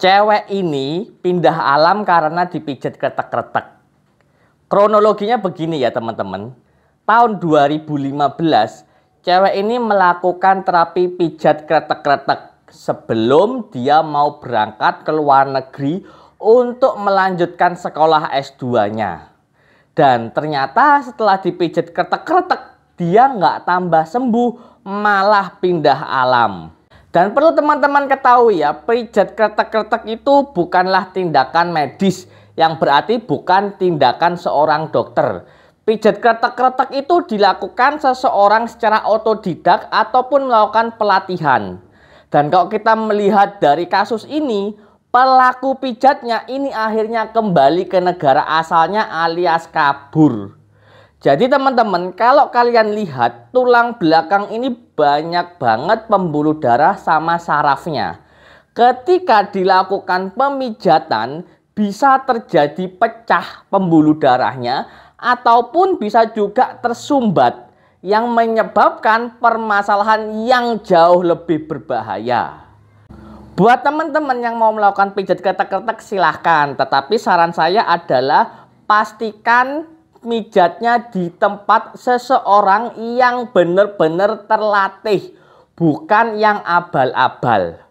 Cewek ini pindah alam karena dipijat kretek-kretek. Kronologinya begini ya teman-teman. Tahun 2015, cewek ini melakukan terapi pijat kretek-kretek sebelum dia mau berangkat ke luar negeri untuk melanjutkan sekolah S2-nya. Dan ternyata setelah dipijat kretek-kretek, dia nggak tambah sembuh, malah pindah alam. Dan perlu teman-teman ketahui ya, pijat kretek-kretek itu bukanlah tindakan medis yang berarti bukan tindakan seorang dokter. Pijat kretek-kretek itu dilakukan seseorang secara otodidak ataupun melakukan pelatihan. Dan kalau kita melihat dari kasus ini, pelaku pijatnya ini akhirnya kembali ke negara asalnya alias kabur. Jadi teman-teman, kalau kalian lihat tulang belakang ini banyak banget pembuluh darah sama sarafnya. Ketika dilakukan pemijatan, bisa terjadi pecah pembuluh darahnya ataupun bisa juga tersumbat yang menyebabkan permasalahan yang jauh lebih berbahaya. Buat teman-teman yang mau melakukan pijat ketek-ketek silahkan, tetapi saran saya adalah pastikan mijatnya di tempat seseorang yang benar-benar terlatih, bukan yang abal-abal.